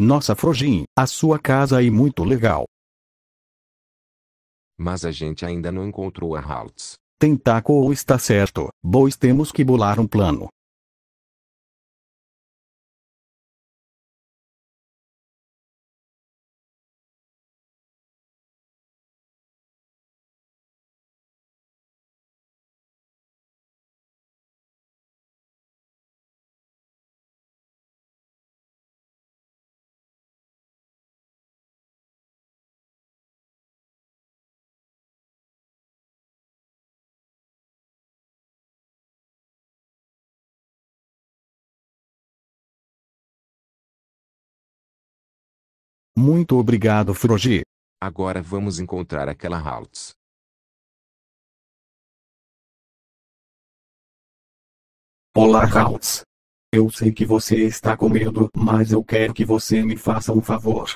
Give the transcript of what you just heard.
Nossa Frojin, a sua casa é muito legal. Mas a gente ainda não encontrou a Haltz. Tentáculo está certo, pois temos que bolar um plano. Muito obrigado Froji. Agora vamos encontrar aquela Haltz. Olá Haltz. Eu sei que você está com medo, mas eu quero que você me faça um favor.